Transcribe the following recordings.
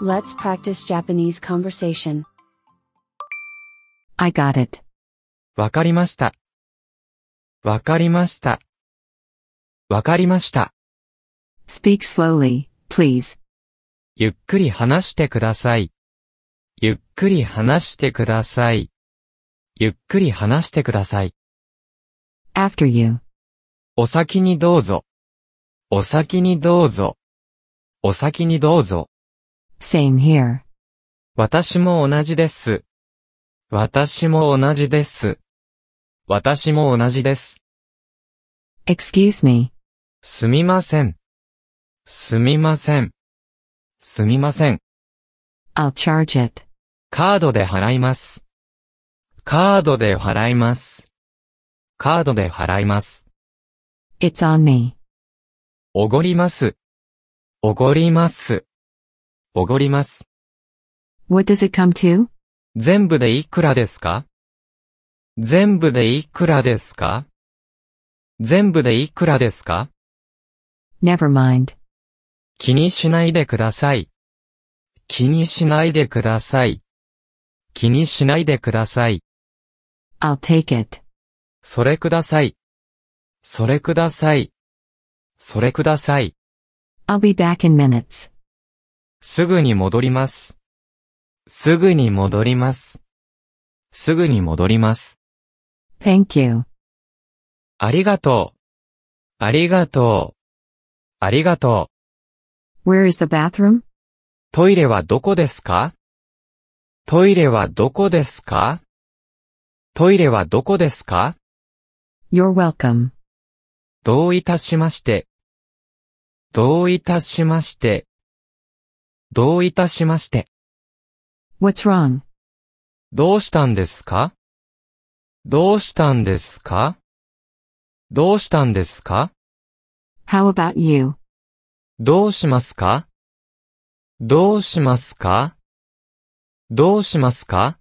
Let's practice Japanese conversation. I got it. わかりました。わかりました。わかりました。Speak slowly, please. ゆっくり話してください。ゆっくり話してください。ゆっくり話してください。After you. お先にどうぞ。お先にどうぞ。お先にどうぞ。Same here. 私も同じです。私も同じです。私も同じです。Excuse me. すみません。すみません。すみません。I'll charge it. カードで払います。カードで払います。カードで払います。It's on me. おごります。おごります。おごります。What does it come to? 全部でいくらですか全部でいくらですか全部でいくらですか ?Never mind. 気にしないでください。気にしないでください。気にしないでください。I'll take it. それください。それください。それください。I'll be back in minutes. すぐに戻ります。すぐに戻ります。すぐに戻ります。Thank you. ありがとう。ありがとう。ありがとう。Where is the bathroom? トイレはどこですかトイレはどこですかトイレはどこですか ?You're welcome. どういたしまして。どういたしまして。どういたしまして。What's wrong? どうしたんですかどうしたんですかどうしたんですか ?How about you? どうしますかどうしますかどうしますか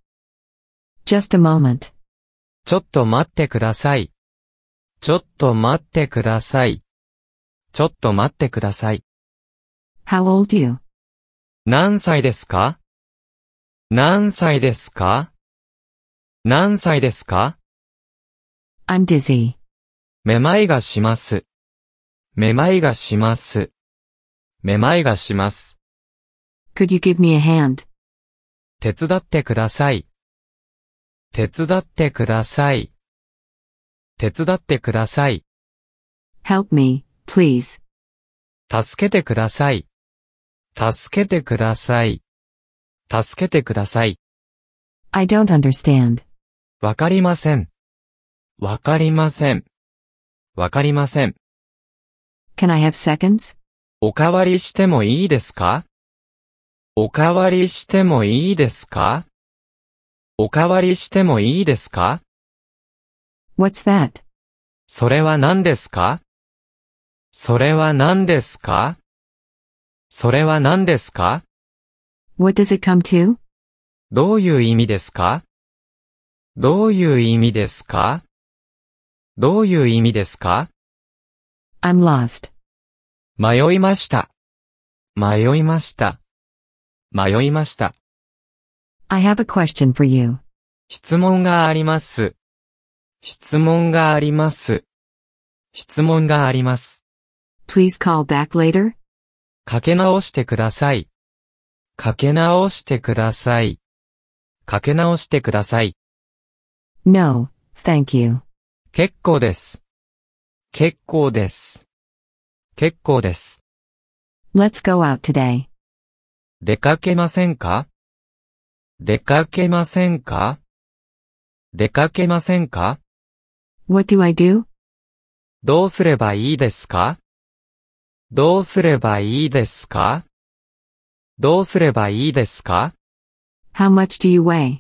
?just a moment. ちょっと待ってください。ちょっと待ってください。ちょっと待ってください。How old you? 何歳ですか何歳ですか何歳ですか ?I'm dizzy. めまいがします。めまいがします。めまいがします。Could you give me a hand? 手伝ってください。手伝ってください。手伝ってください。Help me, please. 助けてください。助けてください。助けてください。I don't understand. わかりません。わかりません。わかりません。Can I have seconds? おかわりしてもいいですかおかわりしてもいいですかおかわりしてもいいですか ?What's that? それは何ですかそれは何ですかそれは何ですか ?What does it come to? どういう意味ですかどういう意味ですかどういう意味ですか ?I'm lost. 迷いました。迷いました。迷いました。I have a question for you. 質問があります。質問があります。質問があります。Please call back later. かけ直してください。かけ直してください。かけ直してください。No, thank you. 結構です。結構です。結構です。Let's go out today. 出かけませんか出かけませんか出かけませんか ?What do I do? どうすればいいですかどうすればいいですかどうすればいいですか ?How much do you weigh?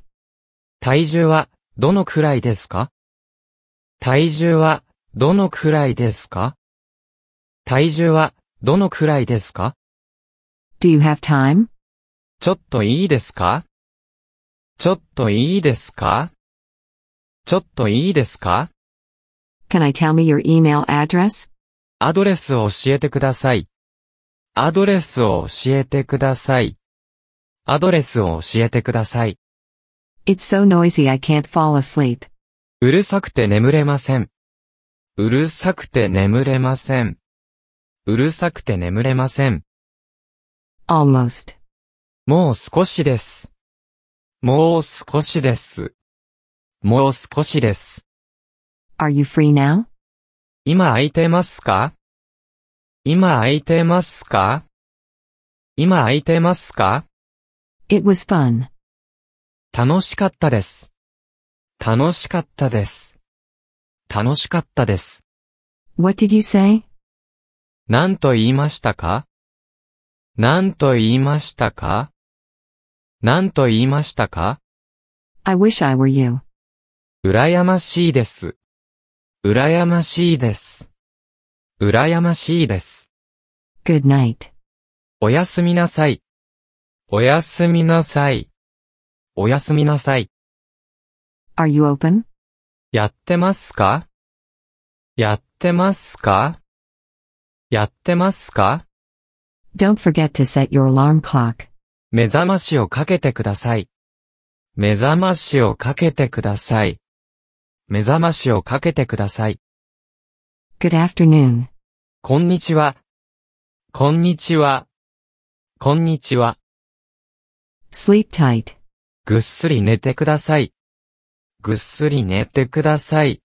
体重はどのくらいですか体重はどのくらいですか体重はどのくらいですか ?Do you have time? ちょっといいですかちょっといいですかちょっといいですか ?Can I tell me your email address? アドレスを教えてください。アドレスを教えてください。アドレスを教えてください。It's so noisy I can't fall asleep. うるさくて眠れません。うるさくて眠れません。うるさくて眠れません。almost. もう少しです。もう少しです。もう少しです。Are you free now? 今空いてますか今空いてますか今空いてますか ?It was fun. 楽しかったです。楽しかったです。楽しかったです。What did you say? 何と言いましたか何と言いましたか何と言いましたか ?I wish I were you. 羨ましいです。羨ましいです。羨ましいです。good night. おやすみなさい。おやすみなさい。おやすみなさい。Are you open? やってますかやってますかやってますか ?Don't forget to set your alarm clock. 目覚ましをかけてください。目覚ましをかけてください。目覚ましをかけてください。Good afternoon. こんにちは。こんにちは。こんにちは。sleep tight. ぐっすり寝てください。ぐっすり寝てください。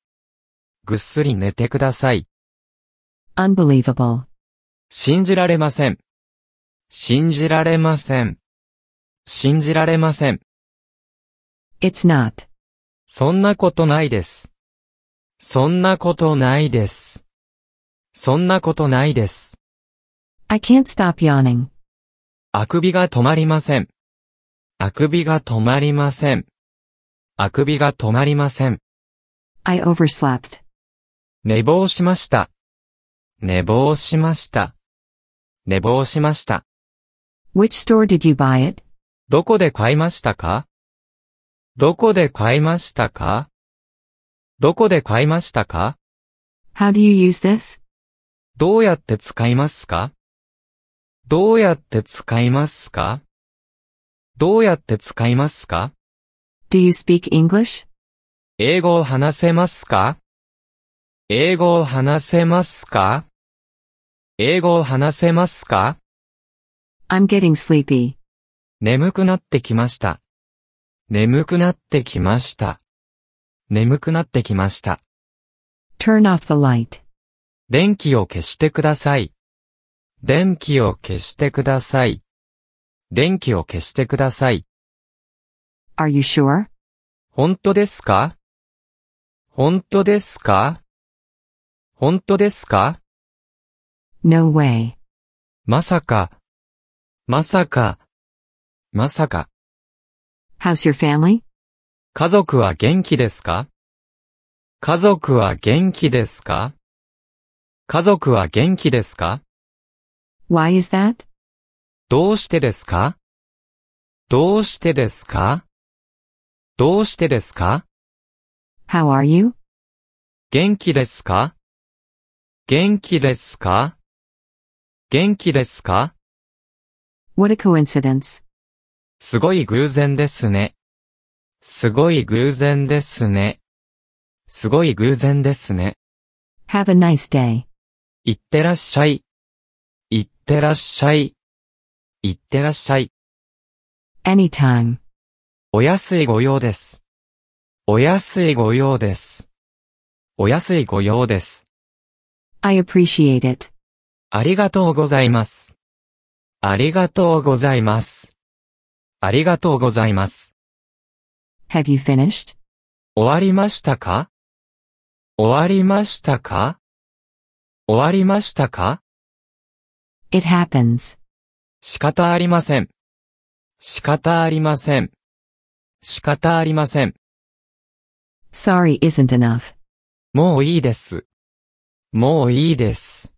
ぐっすり寝てください。unbelievable. 信じられません。信じられません。信じられません。It's not. そんなことないです。そんなことないです。そんなことないです。I can't stop yawning. あくびが止まりません。あくびが止まりません。あくびが止まりません。I overslept. 寝坊しました。寝坊しました。寝坊しました。Which store did you buy it? どこで買いましたかどこで買いましたかどこで買いましたか ?How do you use this? どうやって使いますかどうやって使いますかどうやって使いますか ?Do you speak English? 英語を話せますか英語を話せますか英語を話せますか ?I'm getting sleepy. 眠くなってきました。眠くなってきました。眠くなってきました。turn off the light. 電気を消してください。電気を消してください。電気を消してください。Are you sure? 本当ですか本当ですか本当ですか ?No way. まさか、まさか、まさか。How's your family? 家族は元気ですか家族は元気ですか家族は元気ですか ?Why is that? どうしてですかどうしてですかどうしてですか ?How are you? 元気ですか元気ですか元気ですか ?What a coincidence! すごい偶然ですね。すごい偶然ですね。すごい偶然ですね。Have a nice day. いってらっしゃい。いってらっしゃい。いってらっしゃい。anytime. お安いご用です。お安いご用です。お安いご用です。I appreciate it. ありがとうございます。ありがとうございます。ありがとうございます。Have you finished? 終わりましたか終わりましたか終わりましたか ?It happens. 仕方ありません。仕方ありません。仕方ありません。Sorry isn't enough. もういいです。もういいです。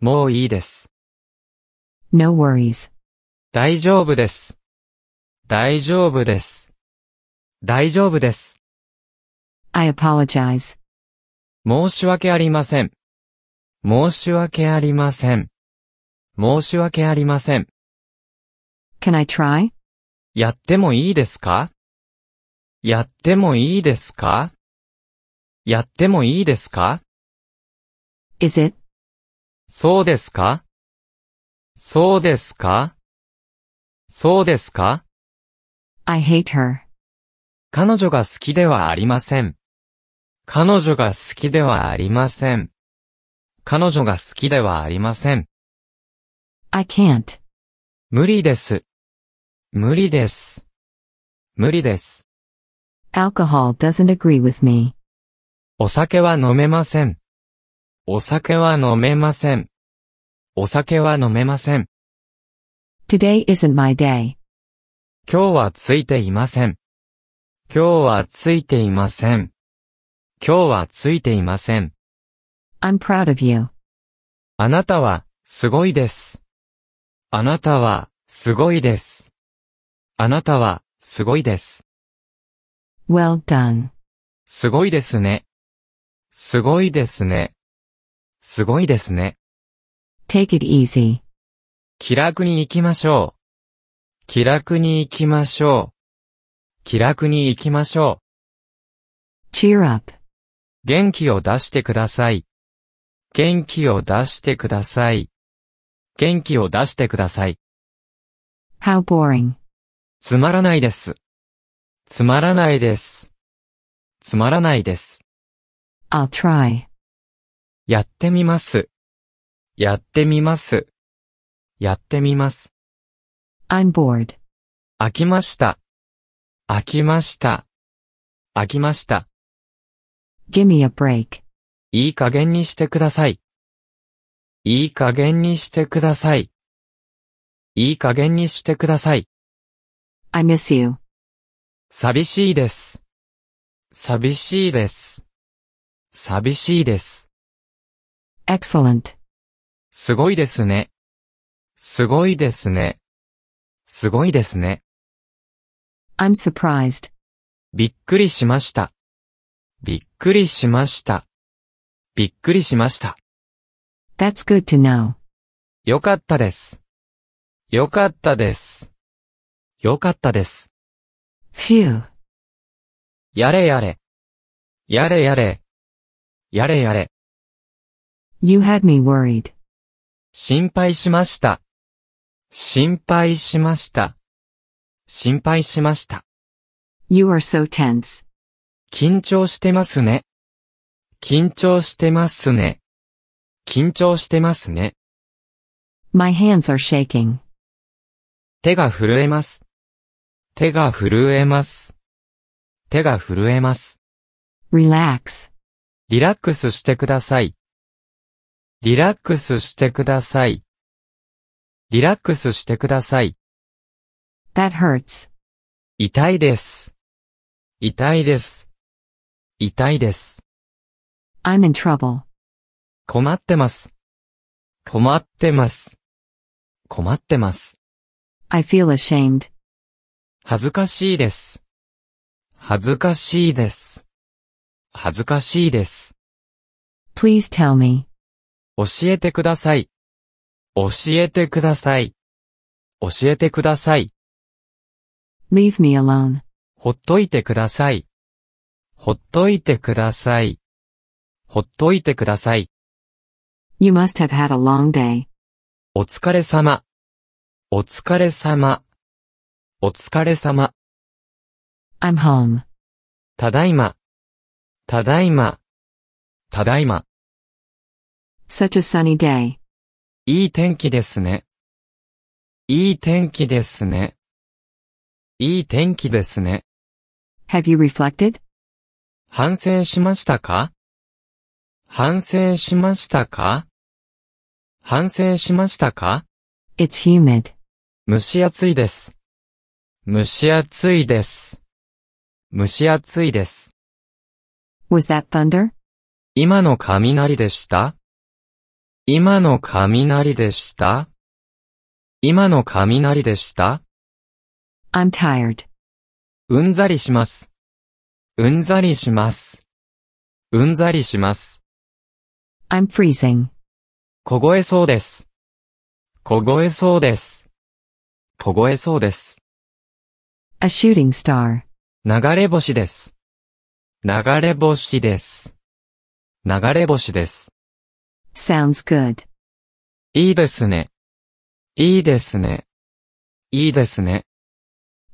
もういいです。No worries. 大丈夫です。大丈夫です。大丈夫です。I apologize. 申し訳ありません。申し訳ありません。申し訳ありません。Can I try? やってもいいですかやってもいいですかやってもいいですか ?Is it? そうですかそうですかそうですか I hate her. 彼女が好きではありません。彼女が好きではありません。彼女が好きではありません。I can't. 無理です。無理です。無理です。Alcohol doesn't agree with me. お酒は飲めません。お酒は飲めません。お酒は飲めません。Today isn't my day. 今日はついていません。今日はついていません。今日はついていません。I'm proud of you. あなたは、すごいです。あなたは、すごいです。あなたは、すごいです。Well done. すごいですね。すごいですね。すごいですね。Take it easy. 気楽に行きましょう。気楽に行きましょう。気楽に行きましょう。cheer up. 元気を出してください。元気を出してください。元気を出してください。How boring. つまらないです。つまらないです。つまらないです。I'll try. やってみます。やってみます。やってみます。I'm bored. 飽きました。飽きました。飽きました。Give me a break. いい加減にしてください。いい加減にしてください。いい加減にしてください。I miss you. 寂しいです。寂しいです。寂しいです。excellent. すごいですね。すごいですね。すごいですね。I'm surprised. びっくりしました。びっくりしました。びっくりしました。That's good to know. よかったです。よかったです。よかったです。Phew. やれやれ。やれやれ。やれやれ。You had me worried. 心配しました。心配しました。心配しました。You are so tense. 緊張してますね。緊張してますね。緊張してますね。My hands are shaking. 手が震えます。手が震えます。手が震えます。relax. リラックスしてください。リラックスしてください。リラックスしてください。That hurts. 痛いです。痛いです。痛いです。I'm in trouble. 困ってます。困ってます。困ってます。I feel ashamed. 恥ずかしいです。恥ずかしいです。恥ずかしいです。Please tell me. 教えてください。教えてください。教えてください。leave me alone. ほっといてください。ほっといてください。ほっといてください。You must have had a long day. お疲れ様。お疲れ様。お疲れ様。I'm home. ただいま。ただいま。ただいま。Such a sunny day. いい天気ですね。いい天気ですね。いい天気ですね。Have you reflected? 反省しましたか反省しましたか反省しましたか ?It's humid. 蒸し暑いです。蒸し暑いです。蒸し暑いです。Was that thunder? 今の雷でした今の雷でした今の雷でした ?I'm tired. うんざりします。うんざりします。うんざりします。I'm freezing. 凍えそうです。凍えそうです。凍えそうです。A shooting star. 流れ星です。流れ星です。流れ星です。sounds good. いいですね。いいですね。いいですね。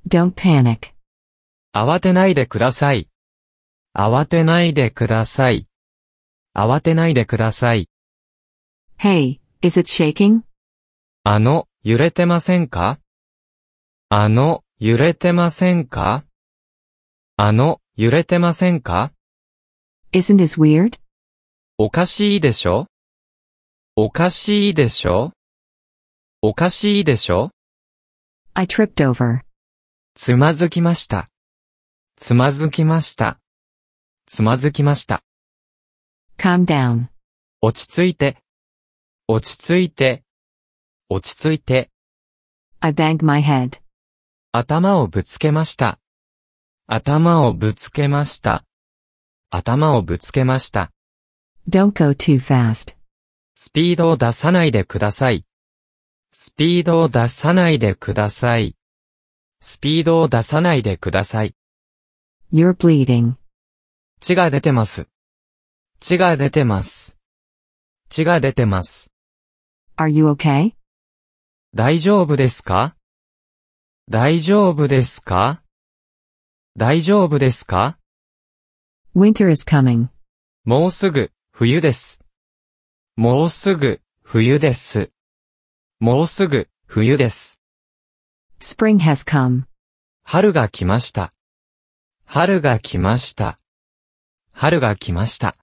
Don't panic. 慌てないでください。慌てないでください。慌てないでください。Hey, is it shaking? あの、揺れてませんかあの、揺れてませんかあの、揺れてませんか ?Isn't this weird? おかしいでしょおかしいでしょおかしいでしょ ?I tripped over. つまずきました。つまずきました。つまずきました。calm down. 落ち着いて。落ち着いて。落ち着いて。I banged my head. 頭をぶつけました。頭をぶつけました。頭をぶつけました。Don't go too fast. スピードを出さないでください。スピードを出さないでください。スピードを出さないでください。You're bleeding. 血が出てます。血が出てます。血が出てます。Are you okay? 大丈夫ですか大丈夫ですか大丈夫ですか ?Winter is coming. もうすぐ、冬です。もうすぐ、冬です。もうすぐ、冬です。Spring has come. 春が来ました。春が来ました。春が来ました。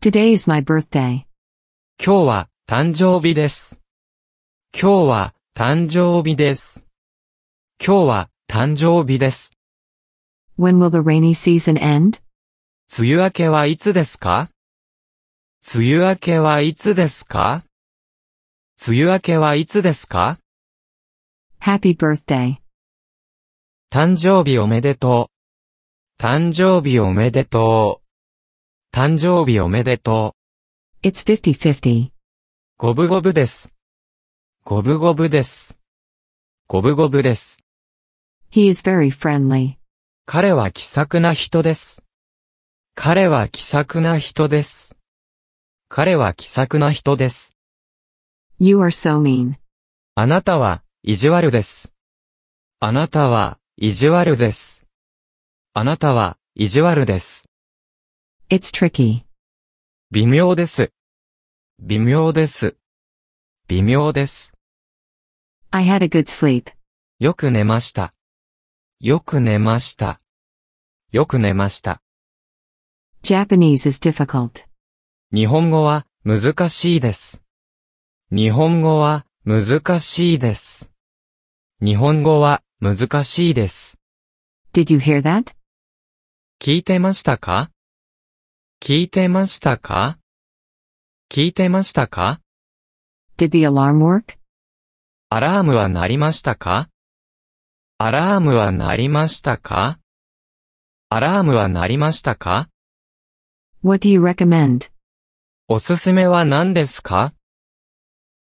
Today is my birthday. 今日は誕生日です。今日は誕生日です。今日は誕生日です。When will the rainy season end? 梅雨明けはいつですか梅雨明けはいつですか梅雨明けはいつですか ?Happy birthday 誕生日おめでとう。誕生日おめでとう。誕生日おめでとう。It's 50-50. 五分五分です。五分五分です。五分五分です。He is very friendly. 彼は気さくな人です。彼は気さくな人です。彼は気さくな人です。You are so mean. あなたは、意地悪です。あなたは、意地悪です。あなたは、意地悪です。It's tricky. 微妙です。微妙です。微妙です。I had a good sleep. よく寝ました。よく寝ました。よく寝ました。Japanese is difficult. 日本語は難しいです。日本語は難しいです。日本語は難しいです。Did you hear that? 聞いてましたか聞いてましたか聞いてましたか ?Did the alarm work? アラームは鳴りましたかアラームは鳴りましたかアラームは鳴りましたか ?What do you recommend? おすすめは何ですか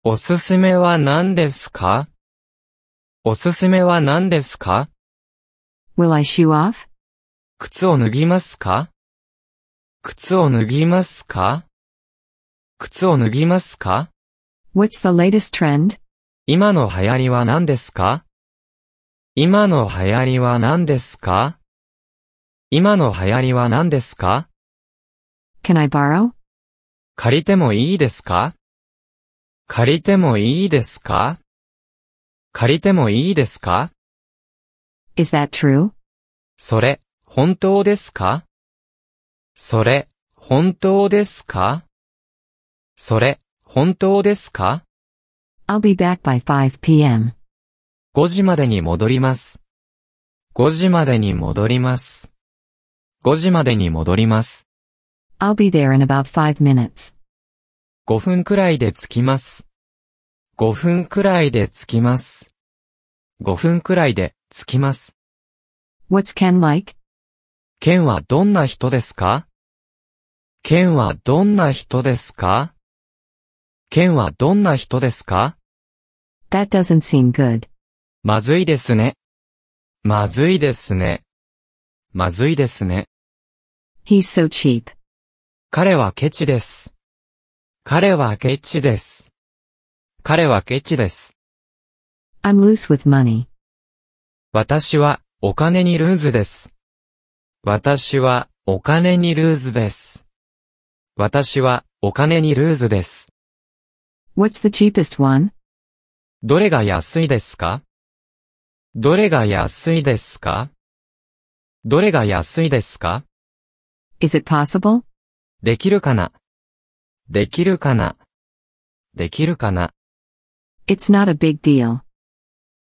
おすすめは何ですかおすすめは何ですか ?Will I shoe off? 靴を脱ぎますか靴を脱ぎますか靴を脱ぎますか ?What's the latest trend? 今の流行りは何ですか今の流行りは何ですか今の流行りは何ですか ?Can I borrow? 借りてもいいですか借りてもいいですか借りてもいいですか ?Is that true? それ、本当ですかそれ、本当ですかそれ、本当ですか ?I'll be back by 5pm. 5時までに戻ります。5時までに戻ります。5時までに戻ります。I'll be there in about five minutes. 5分くらいで着きます。5分くらいで着きます。5分くらいで着きます。What's Ken like? ケンはどんな人ですかケンはどんな人ですかケンはどんな人ですか ?That doesn't seem good. まずいですね。まずいですね。まずいですね。He's so cheap. 彼はケチです。彼はケチです。彼はケチです。I'm loose with money. 私はお金にルーズです。私はお金にルーズです。私はお金にルーズです。What's the cheapest one? どれが安いですかどれが安いですかどれが安いですか Is it possible? できるかなできるかなできるかな ?It's not a big deal.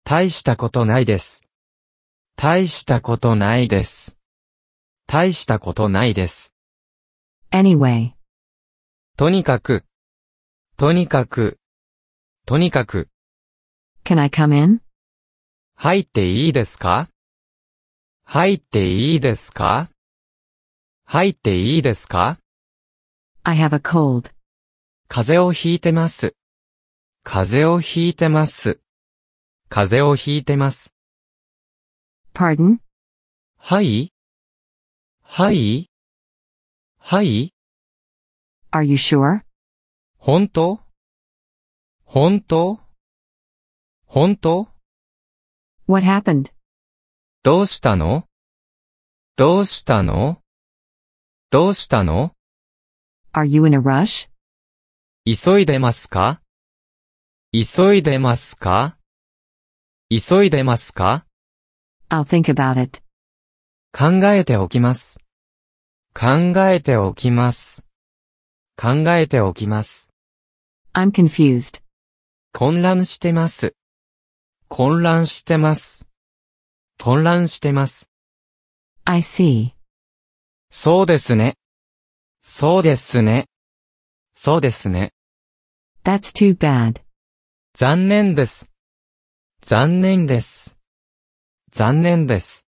大したことないです。大したことないです。大したことないです。anyway. とにかく、とにかく、とにかく。can I come in? 入っていいですか入っていいですか入っていいですか I have a cold. 風邪をひいてます。風邪をひいてます。風邪をひいてます。Pardon? はいはいはい ?Are you sure? 本当本当本当 ?What happened? どうしたのどうしたのどうしたの Are you in a rush? 急いでますか急いでますか急いでますか ?I'll think about it. 考えておきます。考えておきます。考えておきます。I'm confused. 混乱してます。混乱してます。混乱してます。I see. そうですね。そうですね。そうですね。That's too bad. 残念です。残念です。残念です。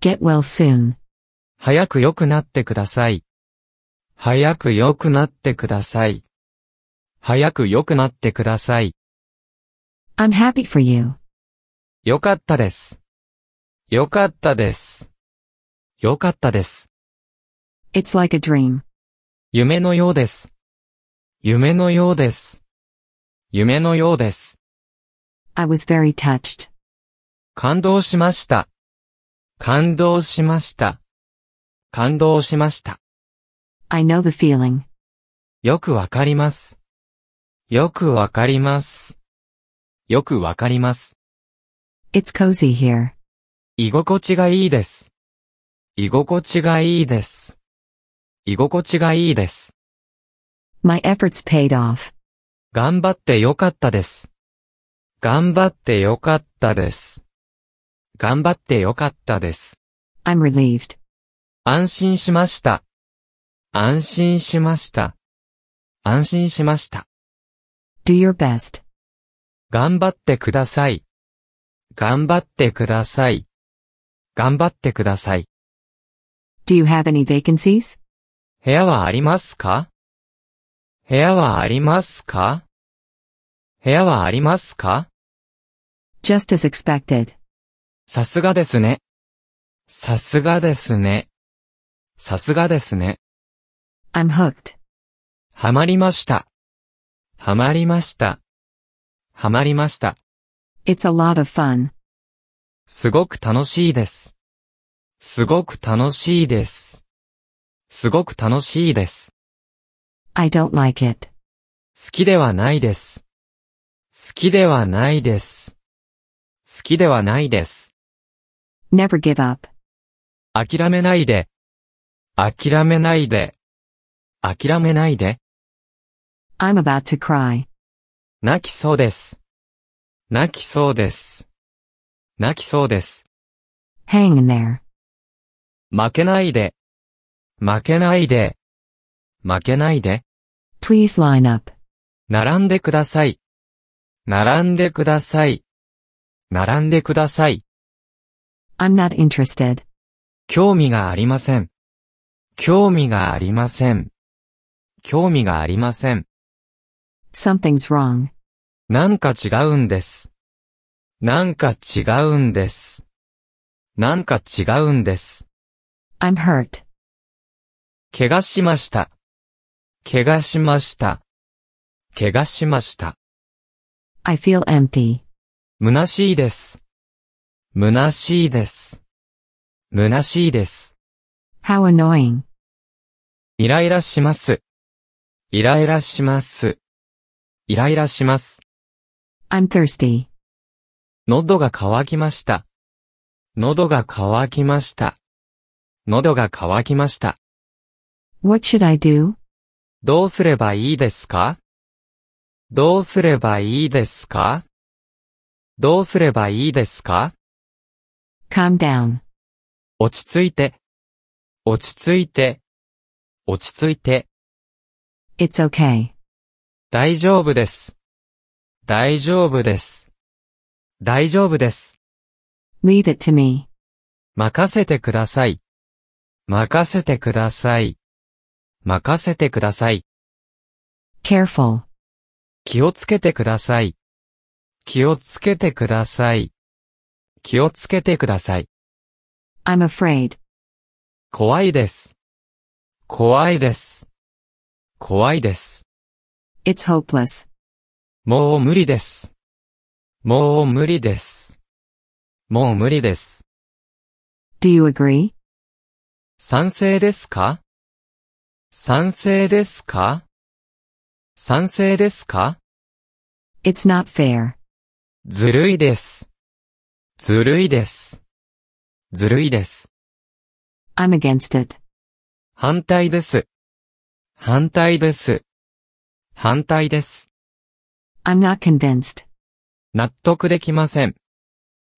Get well soon. 早く良くなってください。早く良くなってください。早く良くなってください。I'm happy for you. よかったです。よかったです。よかったです。It's like a dream. 夢のようです。夢のようです。夢のようです。I was very touched. 感動しました。感動しました。感動しました。I know the feeling. よくわかります。よくわかります。よくわかります。It's cozy here. 居心地がいいです。居心地がいいです。居心地がいいです。My efforts paid off. 頑張ってよかったです。頑張ってよかったです。頑張ってよかったです。I'm relieved. 安心しました。安心しました。安心しました。Do your best. 頑張ってください。頑張ってください。頑張ってください。Do you have any vacancies? 部屋はありますか部屋はありますか部屋はありますか ?just as expected. さすがですね。さすがですね。さすがですね。I'm hooked. はまりました。はまりました。はまりました。It's a lot of fun. すごく楽しいです。すごく楽しいです。すごく楽しいです。I don't like it. 好きではないです。好きではないです。好きではないです。never give up. 諦めないで。諦めないで。諦めないで。I'm about to cry. 泣きそうです。泣きそうです。泣きそうです。hang in there. 負けないで。負けないで。負けないで。Please line up. 並んでください。並んでください。並んでください。I'm not interested. 興味がありません。興味がありません。興味がありません。Something's wrong. なんか違うんです。なんか違うんです。なんか違うんです。I'm hurt. 怪我しました。怪我しました。怪我しました。I feel empty. 虚しいです。虚しいです。虚しいです。How annoying. イライラします。イライラします。イライラします。I'm thirsty. 喉が渇きました。喉が渇きました。喉が渇きました。What should I do? どうすればいいですかどうすればいいですかどうすればいいですか ?calm down. 落ち着いて、落ち着いて、落ち着いて。It's okay. 大丈夫です。大丈夫です。大丈夫です。Leave it to me. 任せてください。任せてください。任せてください。careful 気をつけてください。気をつけてください。気をつけてください。I'm afraid 怖いです。怖いです。怖いです。It's hopeless もう無理です。もう無理です。もう無理です。Do you agree? 賛成ですか賛成ですか賛成ですか ?It's not fair. ずるいです。ずるいです。ずるいです。I'm against it. 反対です。反対です。反対です。I'm not convinced. 納得できません。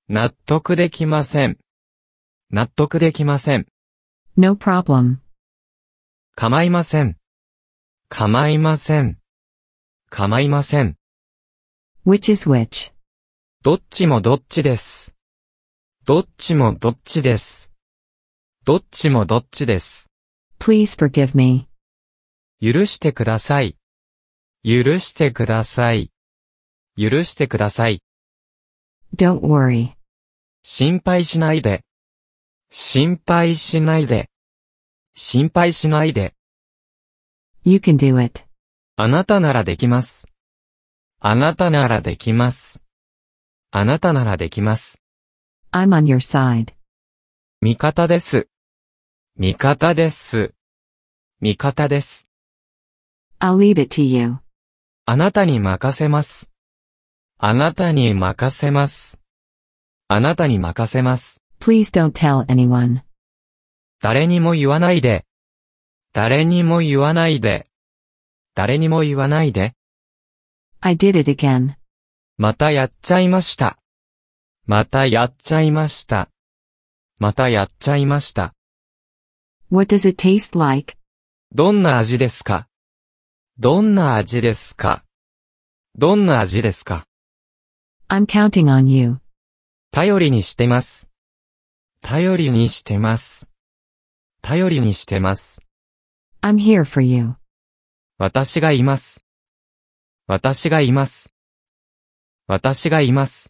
納得できません。納得できません。No problem. かまいません。かまいません。かまいません。which is which? どっちもどっちです。どっちもどっちです。どっちもどっちです。please forgive me. 許してください。許してください。許してください。don't worry. 心配しないで。心配しないで。心配しないで。You can do it. あなたならできます。あなたならできます。あなたならできます。I'm on your side. 味方です。味方です。味方です。I'll leave it to you. あなたに任せます。あなたに任せます。あなたに任せます。Please don't tell anyone. 誰にも言わないで。誰にも言わないで。誰にも言わないで。I did it again. またやっちゃいました。またやっちゃいました。またやっちゃいました。What does it taste like? どんな味ですかどんな味ですかどんな味ですか ?I'm counting on you. 頼りにしてます。頼りにしてます。頼りにしてます。I'm here for you. 私がいます。私がいます。私がいます。